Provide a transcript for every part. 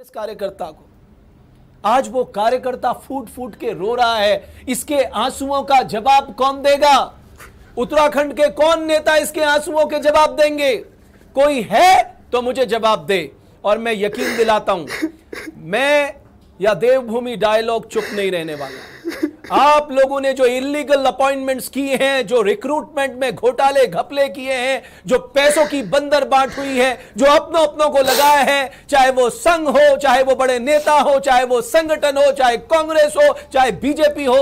इस कार्यकर्ता को आज वो कार्यकर्ता फूट फूट के रो रहा है इसके आंसुओं का जवाब कौन देगा उत्तराखंड के कौन नेता इसके आंसुओं के जवाब देंगे कोई है तो मुझे जवाब दे और मैं यकीन दिलाता हूं मैं या देवभूमि डायलॉग चुप नहीं रहने वाला आप लोगों ने जो इलीगल अपॉइंटमेंट्स किए हैं जो रिक्रूटमेंट में घोटाले घपले किए हैं जो पैसों की बंदर बांट हुई है जो अपनों अपनों को लगाया है चाहे वो संघ हो चाहे वो बड़े नेता हो चाहे वो संगठन हो चाहे कांग्रेस हो चाहे बीजेपी हो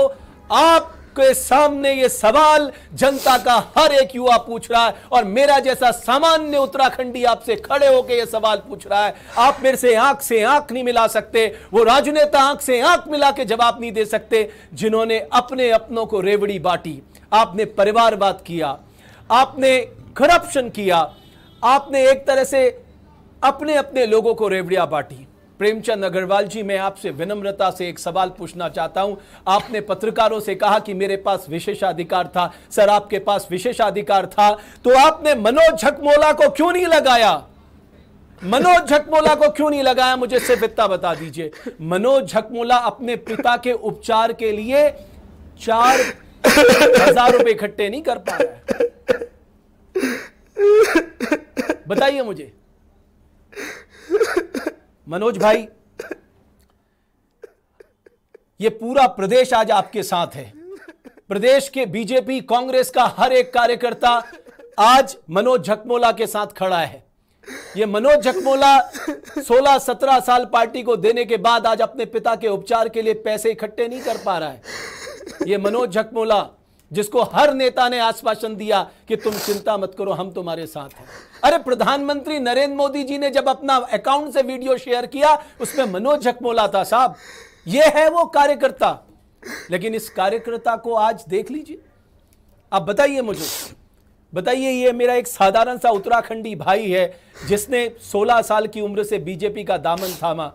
आप के सामने ये सवाल जनता का हर एक युवा पूछ रहा है और मेरा जैसा सामान्य उत्तराखंडी आपसे खड़े होकर ये सवाल पूछ रहा है आप मेरे से आंख से आंख नहीं मिला सकते वो राजनेता आंख से आंख मिला के जवाब नहीं दे सकते जिन्होंने अपने अपनों को रेवड़ी बांटी आपने परिवारवाद किया आपने करप्शन किया आपने एक तरह से अपने अपने लोगों को रेवड़िया बांटी प्रेमचंद अग्रवाल जी मैं आपसे विनम्रता से एक सवाल पूछना चाहता हूं आपने पत्रकारों से कहा कि मेरे पास विशेषाधिकार था सर आपके पास विशेषाधिकार था तो आपने मनोज झकमोला को क्यों नहीं लगाया मनोज झकमोला को क्यों नहीं लगाया मुझे सिर्फ इतना बता दीजिए मनोज झकमोला अपने पिता के उपचार के लिए चार हजार रुपए इकट्ठे नहीं कर पा रहा बताइए मुझे मनोज भाई ये पूरा प्रदेश आज आपके साथ है प्रदेश के बीजेपी कांग्रेस का हर एक कार्यकर्ता आज मनोज झकमोला के साथ खड़ा है ये मनोज झकमोला 16-17 साल पार्टी को देने के बाद आज अपने पिता के उपचार के लिए पैसे इकट्ठे नहीं कर पा रहा है ये मनोज झकमोला जिसको हर नेता ने आश्वासन दिया कि तुम चिंता मत करो हम तुम्हारे साथ हैं अरे प्रधानमंत्री नरेंद्र मोदी जी ने जब अपना अकाउंट से वीडियो शेयर किया उसमें मनोज झकमोला था साहब ये है वो कार्यकर्ता लेकिन इस कार्यकर्ता को आज देख लीजिए आप बताइए मुझे बताइए ये मेरा एक साधारण सा उत्तराखंडी भाई है जिसने 16 साल की उम्र से बीजेपी का दामन थामा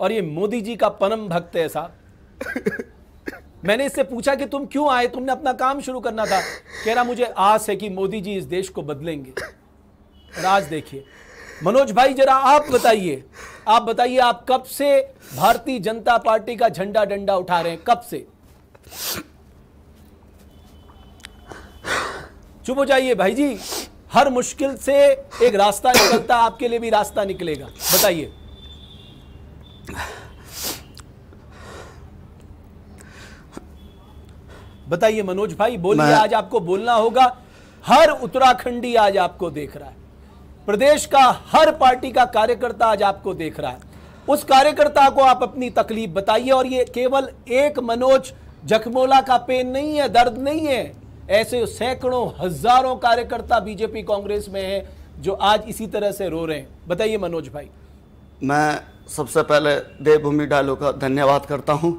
और ये मोदी जी का परम भक्त है साहब मैंने इससे पूछा कि तुम क्यों आए तुमने अपना काम शुरू करना था कह रहा मुझे आस है कि मोदी जी इस देश को बदलेंगे और आज देखिए मनोज भाई जरा आप बताइए आप बताइए आप कब से भारतीय जनता पार्टी का झंडा डंडा उठा रहे हैं कब से चुप हो जाइए भाई जी हर मुश्किल से एक रास्ता निकलता आपके लिए भी रास्ता निकलेगा बताइए बताइए मनोज भाई बोलिए आज आपको बोलना होगा हर उत्तराखंडी आज आपको देख रहा है प्रदेश का हर पार्टी का कार्यकर्ता आज आपको देख रहा है उस कार्यकर्ता को आप अपनी तकलीफ बताइए और ये केवल एक मनोज जखमोला का पेन नहीं है दर्द नहीं है ऐसे सैकड़ों हजारों कार्यकर्ता बीजेपी कांग्रेस में हैं जो आज इसी तरह से रो रहे हैं बताइए मनोज भाई मैं सबसे पहले देवभूमि डालो का धन्यवाद करता हूँ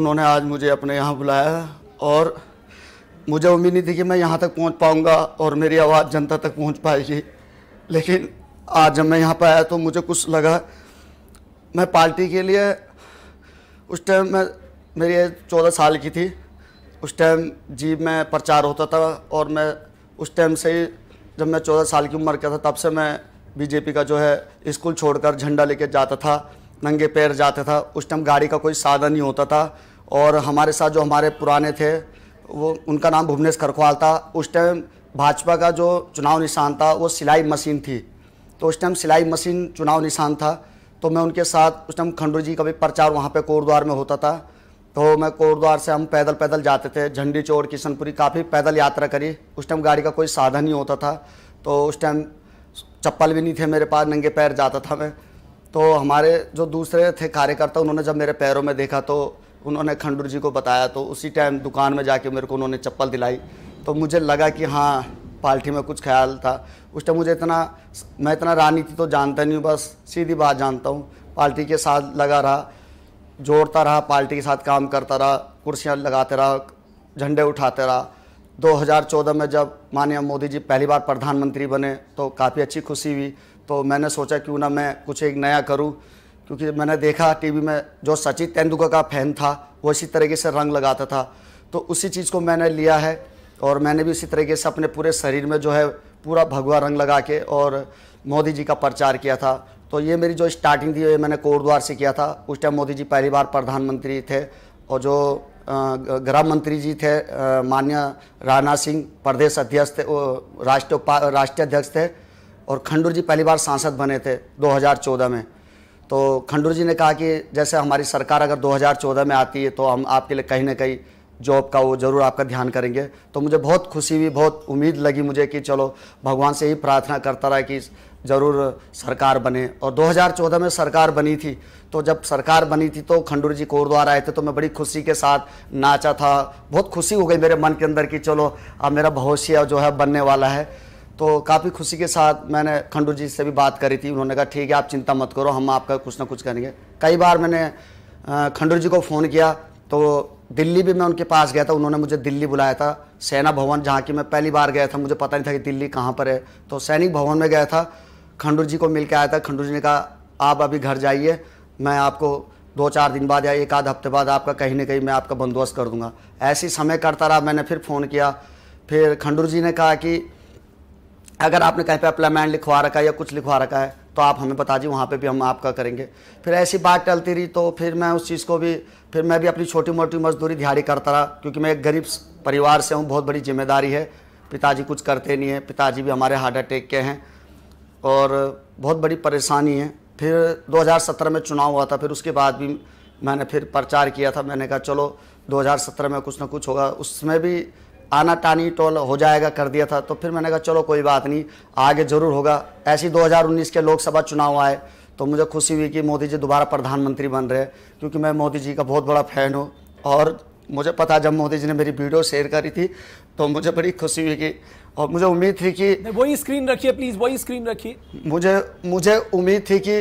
उन्होंने आज मुझे अपने यहाँ बुलाया और मुझे उम्मीद नहीं थी कि मैं यहाँ तक पहुँच पाऊँगा और मेरी आवाज़ जनता तक पहुँच पाएगी लेकिन आज जब मैं यहाँ पर आया तो मुझे कुछ लगा मैं पार्टी के लिए उस टाइम मैं मेरी एज चौदह साल की थी उस टाइम जीप में प्रचार होता था और मैं उस टाइम से ही जब मैं चौदह साल की उम्र का था तब से मैं बीजेपी का जो है स्कूल छोड़कर झंडा लेके जाता था नंगे पैर जाता था उस टाइम गाड़ी का कोई साधन नहीं होता था और हमारे साथ जो हमारे पुराने थे वो उनका नाम भुवनेश खरखवाल था उस टाइम भाजपा का जो चुनाव निशान था वो सिलाई मशीन थी तो उस टाइम सिलाई मशीन चुनाव निशान था तो मैं उनके साथ उस टाइम खंडू जी का भी प्रचार वहाँ पे कोटद्वार में होता था तो मैं कोरद्वार से हम पैदल पैदल जाते थे झंडी चोर किशनपुरी काफ़ी पैदल यात्रा करी उस टाइम गाड़ी का कोई साधन नहीं होता था तो उस टाइम चप्पल भी नहीं थे मेरे पास नंगे पैर जाता था मैं तो हमारे जो दूसरे थे कार्यकर्ता उन्होंने जब मेरे पैरों में देखा तो उन्होंने खंडूर जी को बताया तो उसी टाइम दुकान में जाके मेरे को उन्होंने चप्पल दिलाई तो मुझे लगा कि हाँ पार्टी में कुछ ख्याल था उस टाइम मुझे इतना मैं इतना राजनीति तो जानता नहीं हूँ बस सीधी बात जानता हूँ पार्टी के साथ लगा रहा जोड़ता रहा पार्टी के साथ काम करता रहा कुर्सियाँ लगाते रहा झंडे उठाते रहा 2014 में जब माननीय मोदी जी पहली बार प्रधानमंत्री बने तो काफ़ी अच्छी खुशी हुई तो मैंने सोचा क्यों ना मैं कुछ एक नया करूँ क्योंकि मैंने देखा टीवी में जो सचिन तेंदुलकर का फैन था वो इसी तरीके से रंग लगाता था तो उसी चीज़ को मैंने लिया है और मैंने भी इसी तरीके से अपने पूरे शरीर में जो है पूरा भगवा रंग लगा के और मोदी जी का प्रचार किया था तो ये मेरी जो स्टार्टिंग थी मैंने कोरद्वार से किया था उस टाइम मोदी जी पहली बार प्रधानमंत्री थे और जो गृह मंत्री जी थे मान्य राणा सिंह प्रदेश अध्यक्ष थे राष्ट्रीय राष्ट्रीय अध्यक्ष थे और खंडूर जी पहली बार सांसद बने थे 2014 में तो खंडूर जी ने कहा कि जैसे हमारी सरकार अगर 2014 में आती है तो हम आपके लिए कहीं ना कहीं जॉब का वो ज़रूर आपका ध्यान करेंगे तो मुझे बहुत खुशी हुई बहुत उम्मीद लगी मुझे कि चलो भगवान से ही प्रार्थना करता रहा कि ज़रूर सरकार बने और 2014 में सरकार बनी थी तो जब सरकार बनी थी तो खंडूर जी कोरद्वार आए थे तो मैं बड़ी खुशी के साथ नाचा था बहुत खुशी हो गई मेरे मन के अंदर कि चलो अब मेरा भविष्य जो है बनने वाला है तो काफ़ी खुशी के साथ मैंने खंडू जी से भी बात करी थी उन्होंने कहा ठीक है आप चिंता मत करो हम आपका कुछ ना कुछ करेंगे कई बार मैंने खंडू जी को फ़ोन किया तो दिल्ली भी मैं उनके पास गया था उन्होंने मुझे दिल्ली बुलाया था सेना भवन जहाँ की मैं पहली बार गया था मुझे पता नहीं था कि दिल्ली कहाँ पर है तो सैनिक भवन में गया था खंडूर जी को मिल के आया था खंडू जी ने कहा आप अभी घर जाइए मैं आपको दो चार दिन बाद या एक आध हफ्ते बाद आपका कहीं ना कहीं मैं आपका बंदोबस्त कर दूंगा ऐसे समय करता रहा मैंने फिर फ़ोन किया फिर खंडूर जी ने कहा कि अगर आपने कहीं पर अप्लाइमेंट लिखवा रखा है या कुछ लिखवा रखा है तो आप हमें बता दीजिए वहाँ पे भी हम आपका करेंगे फिर ऐसी बात टलती रही तो फिर मैं उस चीज़ को भी फिर मैं भी अपनी छोटी मोटी मजदूरी दिहाड़ी करता रहा क्योंकि मैं एक गरीब परिवार से हूँ बहुत बड़ी जिम्मेदारी है पिताजी कुछ करते नहीं हैं पिताजी भी हमारे हार्ट अटैक के हैं और बहुत बड़ी परेशानी है फिर 2017 में चुनाव हुआ था फिर उसके बाद भी मैंने फिर प्रचार किया था मैंने कहा चलो 2017 में कुछ ना कुछ होगा उसमें भी आना टानी टोल हो जाएगा कर दिया था तो फिर मैंने कहा चलो कोई बात नहीं आगे ज़रूर होगा ऐसी 2019 के लोकसभा चुनाव आए तो मुझे खुशी हुई कि मोदी जी दोबारा प्रधानमंत्री बन रहे क्योंकि मैं मोदी जी का बहुत बड़ा फ़ैन हूँ और मुझे पता जब मोदी जी ने मेरी वीडियो शेयर करी थी तो मुझे बड़ी खुशी हुई कि और मुझे उम्मीद थी कि वही स्क्रीन रखिए प्लीज़ वही स्क्रीन रखिए मुझे मुझे उम्मीद थी कि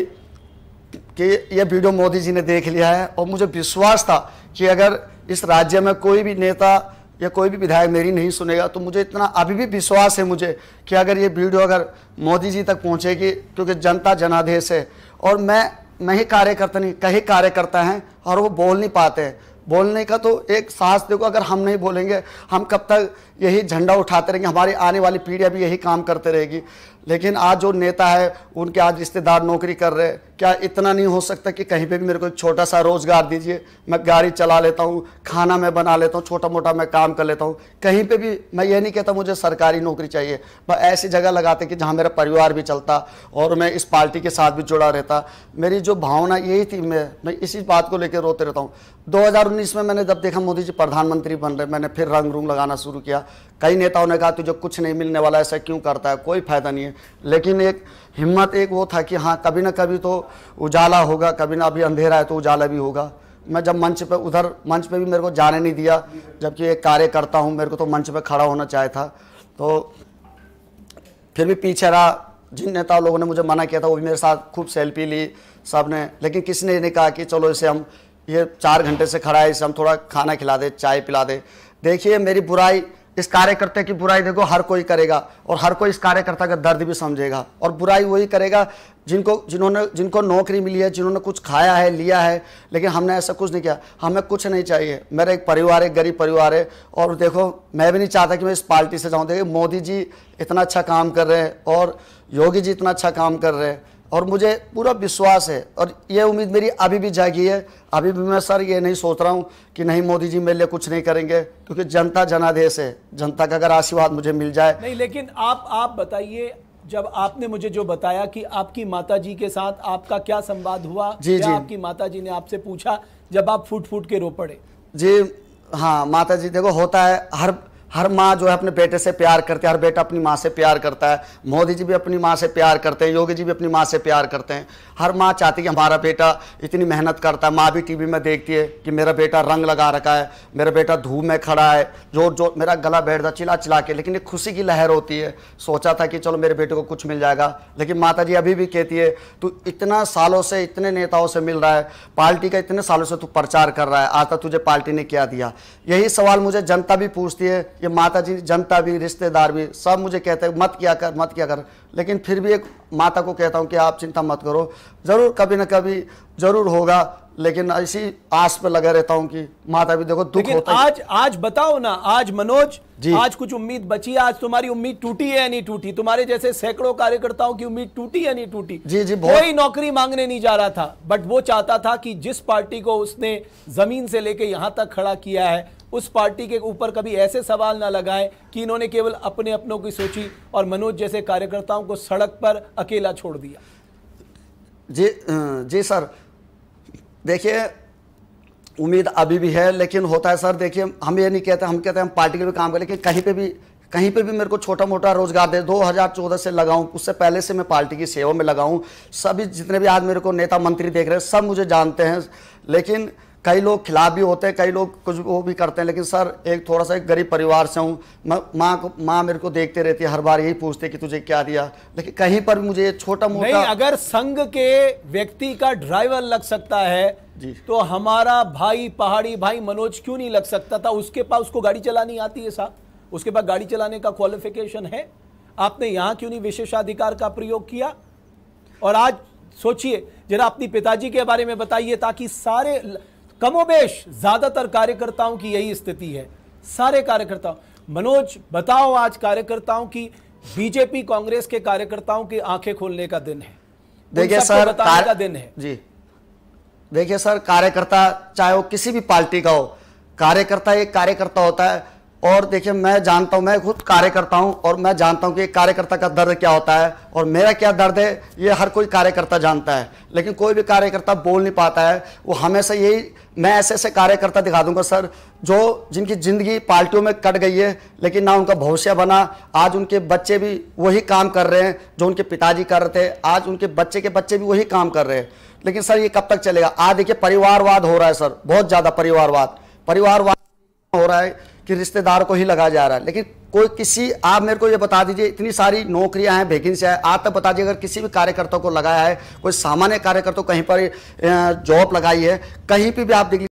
कि यह वीडियो मोदी जी ने देख लिया है और मुझे विश्वास था कि अगर इस राज्य में कोई भी नेता या कोई भी विधायक मेरी नहीं सुनेगा तो मुझे इतना अभी भी विश्वास है मुझे कि अगर ये वीडियो अगर मोदी जी तक पहुँचेगी क्योंकि जनता जनादेश है और मैं मैं ही कार्यकर्ता नहीं कहीं कार्यकर्ता हैं और वो बोल नहीं पाते हैं बोलने का तो एक साहस देखो अगर हम नहीं बोलेंगे हम कब तक यही झंडा उठाते रहेंगे हमारी आने वाली पीढ़ियाँ भी यही काम करते रहेगी लेकिन आज जो नेता है उनके आज रिश्तेदार नौकरी कर रहे क्या इतना नहीं हो सकता कि कहीं पे भी मेरे को एक छोटा सा रोज़गार दीजिए मैं गाड़ी चला लेता हूँ खाना मैं बना लेता हूँ छोटा मोटा मैं काम कर लेता हूँ कहीं पे भी मैं ये नहीं कहता मुझे सरकारी नौकरी चाहिए मैं ऐसी जगह लगाते कि जहाँ मेरा परिवार भी चलता और मैं इस पार्टी के साथ भी जुड़ा रहता मेरी जो भावना यही थी मैं मैं इसी बात को लेकर रोते रहता हूँ दो में मैंने जब देखा मोदी जी प्रधानमंत्री बन रहे मैंने फिर रंग रूंग लगाना शुरू किया कई नेताओं ने कहा तुझे कुछ नहीं मिलने वाला ऐसा क्यों करता है कोई फ़ायदा नहीं है लेकिन एक हिम्मत एक वो था कि हाँ कभी ना कभी तो उजाला होगा कभी ना अभी अंधेरा है तो उजाला भी होगा मैं जब मंच पे उधर मंच पे भी मेरे को जाने नहीं दिया जबकि एक कार्यकर्ता हूँ मेरे को तो मंच पे खड़ा होना चाहिए था तो फिर भी पीछे रहा जिन नेता लोगों ने मुझे मना किया था वो भी मेरे साथ खूब सेल्फी ली सब ने लेकिन किसी ने नहीं कहा कि चलो इसे हम ये चार घंटे से खड़ा है इसे हम थोड़ा खाना खिला दे चाय पिला दे देखिए मेरी बुराई इस कार्यकर्ता की बुराई देखो हर कोई करेगा और हर कोई इस कार्यकर्ता का दर्द भी समझेगा और बुराई वही करेगा जिनको जिन्होंने जिनको नौकरी मिली है जिन्होंने कुछ खाया है लिया है लेकिन हमने ऐसा कुछ नहीं किया हमें कुछ नहीं चाहिए मेरा एक परिवार है गरीब परिवार है और देखो मैं भी नहीं चाहता कि मैं इस पार्टी से जाऊँ देखिए मोदी जी इतना अच्छा काम कर रहे हैं और योगी जी इतना अच्छा काम कर रहे हैं और मुझे पूरा विश्वास है और ये उम्मीद मेरी अभी भी जागी है अभी भी मैं सर ये नहीं सोच रहा हूँ कि नहीं मोदी जी मेरे लिए कुछ नहीं करेंगे क्योंकि जनता जनादेश है जनता का अगर आशीर्वाद मुझे मिल जाए नहीं लेकिन आप आप बताइए जब आपने मुझे जो बताया कि आपकी माता जी के साथ आपका क्या संवाद हुआ जी जी आपकी माता जी ने आपसे पूछा जब आप फूट फूट के रो पड़े जी हाँ माता जी देखो होता है हर हर माँ जो है अपने बेटे से प्यार करती है हर बेटा अपनी माँ से प्यार करता है मोदी जी भी अपनी माँ से प्यार करते हैं योगी जी भी अपनी माँ से प्यार करते हैं हर माँ चाहती है कि हमारा बेटा इतनी मेहनत करता है माँ भी टीवी में देखती है कि मेरा बेटा रंग लगा रखा है मेरा बेटा धूप में खड़ा है जोर जोर मेरा गला बैठता चिला चिला के लेकिन एक खुशी की लहर होती है सोचा था कि चलो मेरे बेटे को कुछ मिल जाएगा लेकिन माता जी अभी भी कहती है तू इतना सालों से इतने नेताओं से मिल रहा है पार्टी का इतने सालों से तू प्रचार कर रहा है आज तक तुझे पार्टी ने क्या दिया यही सवाल मुझे जनता भी पूछती है ये माता जी जनता भी रिश्तेदार भी सब मुझे कहते हैं मत किया कर मत किया कर लेकिन फिर भी एक माता को कहता हूँ कि आप चिंता मत करो ज़रूर कभी ना कभी ज़रूर होगा लेकिन इसी आस पे लगा रहता हूँ कि माता भी देखो दुख होता आज आज बताओ ना आज मनोज जी आज कुछ उम्मीद बची आज तुम्हारी उम्मीद टूटी है या नहीं टूटी तुम्हारे जैसे सैकड़ों कार्यकर्ताओं की उम्मीद टूटी या नहीं टूटी जी जी कोई नौकरी मांगने नहीं जा रहा था बट वो चाहता था कि जिस पार्टी को उसने जमीन से लेके यहां तक खड़ा किया है उस पार्टी के ऊपर कभी ऐसे सवाल ना लगाएं कि इन्होंने केवल अपने अपनों की सोची और मनोज जैसे कार्यकर्ताओं को सड़क पर अकेला छोड़ दिया जी जी सर देखिए उम्मीद अभी भी है लेकिन होता है सर देखिए हम ये नहीं कहते हम कहते हैं हम पार्टी के भी काम करें लेकिन कहीं पे भी कहीं पे भी मेरे को छोटा मोटा रोजगार दे 2014 से लगाऊं उससे पहले से मैं पार्टी की सेवा में लगाऊं सभी जितने भी आज मेरे को नेता मंत्री देख रहे हैं सब मुझे जानते हैं लेकिन कई लोग खिलाफ भी होते हैं कई लोग कुछ वो भी करते हैं लेकिन सर एक थोड़ा सा एक गरीब परिवार से हूँ माँ को माँ मेरे को देखते रहती है हर बार यही पूछते कि तुझे क्या दिया लेकिन कहीं पर मुझे छोटा मोटा नहीं अगर संघ के व्यक्ति का ड्राइवर लग सकता है जी तो हमारा भाई पहाड़ी भाई मनोज क्यों नहीं लग सकता था उसके पास उसको गाड़ी चलानी आती है साहब उसके पास गाड़ी चलाने का क्वालिफिकेशन है आपने यहाँ क्यों नहीं विशेषाधिकार का प्रयोग किया और आज सोचिए जरा अपनी पिताजी के बारे में बताइए ताकि सारे कमोबेश ज्यादातर कार्यकर्ताओं की यही स्थिति है सारे कार्यकर्ता मनोज बताओ आज कार्यकर्ताओं की बीजेपी कांग्रेस के कार्यकर्ताओं की आंखें खोलने का दिन है देखिए सर कार... का दिन है जी देखिए सर कार्यकर्ता चाहे वो किसी भी पार्टी का हो कार्यकर्ता एक कार्यकर्ता होता है और देखिए मैं जानता हूँ मैं खुद कार्यकर्ता हूँ और मैं जानता हूँ कि कार्यकर्ता का दर्द क्या होता है और मेरा क्या दर्द है ये हर कोई कार्यकर्ता जानता है लेकिन कोई भी कार्यकर्ता बोल नहीं पाता है वो हमेशा यही मैं ऐसे ऐसे कार्यकर्ता दिखा दूंगा सर जो जिनकी ज़िंदगी पार्टियों में कट गई है लेकिन ना उनका भविष्य बना आज उनके बच्चे भी वही काम कर रहे हैं जो उनके पिताजी कर रहे थे आज उनके बच्चे के बच्चे भी वही काम कर रहे हैं लेकिन सर ये कब तक चलेगा आज देखिए परिवारवाद हो रहा है सर बहुत ज़्यादा परिवारवाद परिवारवाद हो रहा है कि रिश्तेदार को ही लगा जा रहा है लेकिन कोई किसी आप मेरे को ये बता दीजिए इतनी सारी नौकरियां हैं वैकेंसी है आप तक बता दीजिए अगर किसी भी कार्यकर्ता को लगाया है कोई सामान्य कार्यकर्ता कहीं पर जॉब लगाई है कहीं पर भी आप देख